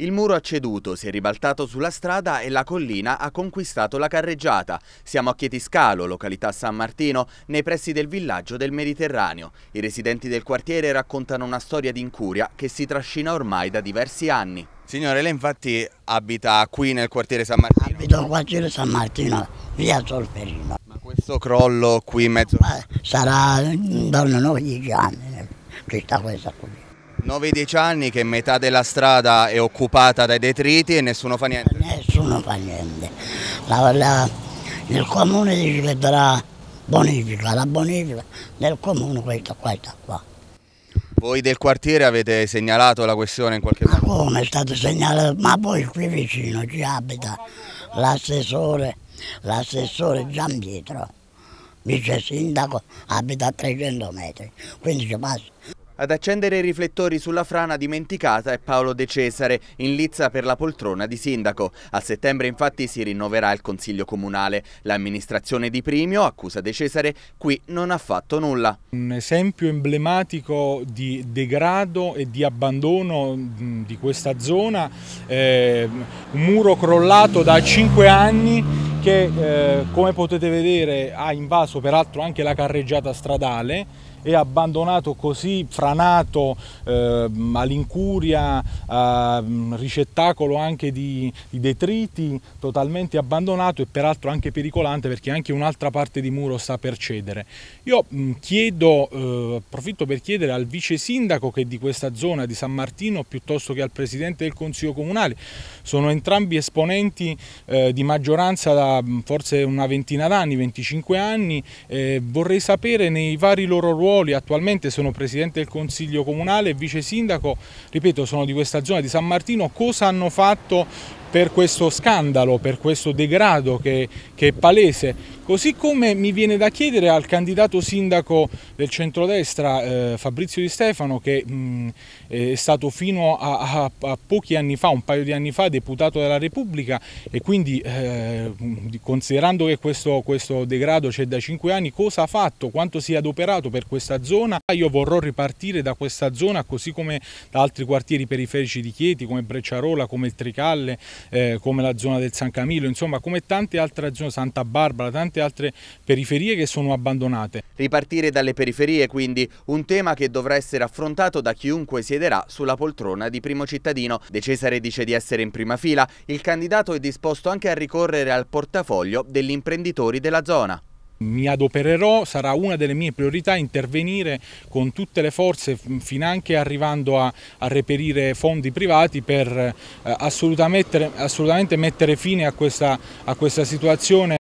Il muro ha ceduto, si è ribaltato sulla strada e la collina ha conquistato la carreggiata. Siamo a Chietiscalo, località San Martino, nei pressi del villaggio del Mediterraneo. I residenti del quartiere raccontano una storia di incuria che si trascina ormai da diversi anni. Signore, lei infatti abita qui nel quartiere San Martino? Abito nel quartiere San Martino, via Solferino. Ma questo crollo qui in mezzo? Eh, sarà intorno a 9-10 anni, città eh, questa qui. 9-10 anni che metà della strada è occupata dai detriti e nessuno fa niente? Nessuno fa niente. La, la, il comune dice che darà bonifica, la bonifica nel comune questa qua sta qua. Voi del quartiere avete segnalato la questione in qualche modo? Ma come è stato segnalato? Ma poi qui vicino ci abita l'assessore, l'assessore Gian Pietro, vice sindaco, abita a 300 metri, quindi ci passa. Ad accendere i riflettori sulla frana dimenticata è Paolo De Cesare, in lizza per la poltrona di sindaco. A settembre infatti si rinnoverà il Consiglio Comunale. L'amministrazione di Primio, accusa De Cesare, qui non ha fatto nulla. Un esempio emblematico di degrado e di abbandono mm, di questa zona, eh, un muro crollato da 5 anni che eh, come potete vedere ha invaso peraltro anche la carreggiata stradale e abbandonato così, franato eh, all'incuria, eh, ricettacolo anche di, di, detriti, totalmente abbandonato e peraltro anche pericolante perché anche un'altra parte di muro sta per cedere. Io mh, chiedo, eh, approfitto per chiedere al vice sindaco che di questa zona di San Martino piuttosto che al presidente del Consiglio Comunale, sono entrambi esponenti eh, di maggioranza da forse una ventina d'anni, 25 anni, vorrei sapere nei vari loro ruoli Ruoli, attualmente sono Presidente del Consiglio Comunale e Vice Sindaco, ripeto sono di questa zona di San Martino, cosa hanno fatto per questo scandalo, per questo degrado che, che, è palese, così come mi viene da chiedere al candidato sindaco del centrodestra eh, Fabrizio Di Stefano che mh, mm, è stato fino a, a, a, pochi anni fa, un paio di anni fa, deputato della Repubblica e quindi eh, considerando che questo, questo degrado c'è da cinque anni, cosa ha fatto, quanto si è adoperato per questa zona, ah, io vorrò ripartire da questa zona così come da altri quartieri periferici di Chieti come Brecciarola, come il Tricalle, eh, come la zona del San Camillo, insomma come tante altre zone, Santa Barbara, tante altre periferie che sono abbandonate. Ripartire dalle periferie quindi un tema che dovrà essere affrontato da chiunque siederà sulla poltrona di primo cittadino. De Cesare dice di essere in prima fila, il candidato è disposto anche a ricorrere al portafoglio degli imprenditori della zona. Mi adopererò, sarà una delle mie priorità intervenire con tutte le forze, finanche arrivando a, a reperire fondi privati per eh, assolutamente, assolutamente, mettere fine a questa, a questa situazione.